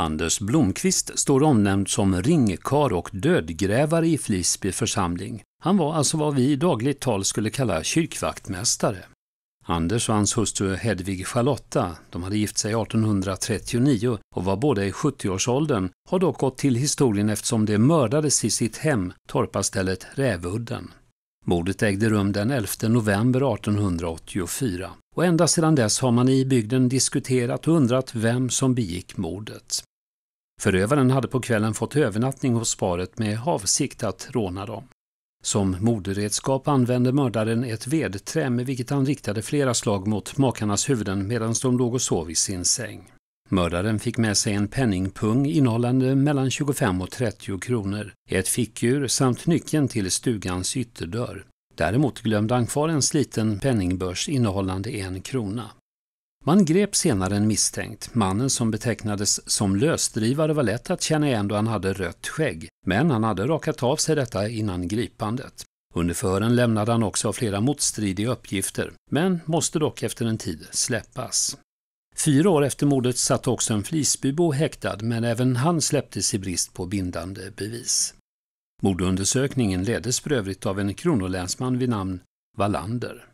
Anders Blomqvist står omnämnd som ringkar och dödgrävare i Flisby församling. Han var alltså vad vi i dagligt tal skulle kalla kyrkvaktmästare. Anders och hans hustru Hedvig Charlotta, de hade gift sig 1839 och var båda i 70-årsåldern, har dock gått till historien eftersom de mördades i sitt hem, torparstället Rävudden. Mordet ägde rum den 11 november 1884 och ända sedan dess har man i bygden diskuterat och undrat vem som begick mordet. Förövaren hade på kvällen fått övernattning hos paret med avsikt att råna dem. Som mordredskap använde mördaren ett vedträ med vilket han riktade flera slag mot makarnas huvuden medan de låg och sov i sin säng. Mördaren fick med sig en penningpung innehållande mellan 25 och 30 kronor, ett fickur samt nyckeln till stugans ytterdörr. Däremot glömde han kvar en sliten penningbörs innehållande en krona. Man grep senare en misstänkt. Mannen som betecknades som lösdrivare var lätt att känna igen då han hade rött skägg, men han hade rakat av sig detta innan gripandet. Under förhören lämnade han också flera motstridiga uppgifter, men måste dock efter en tid släppas. Fyra år efter mordet satt också en Flisbybo häktad, men även han släpptes i brist på bindande bevis. Mordundersökningen leddes för övrigt av en kronolänsman vid namn Wallander.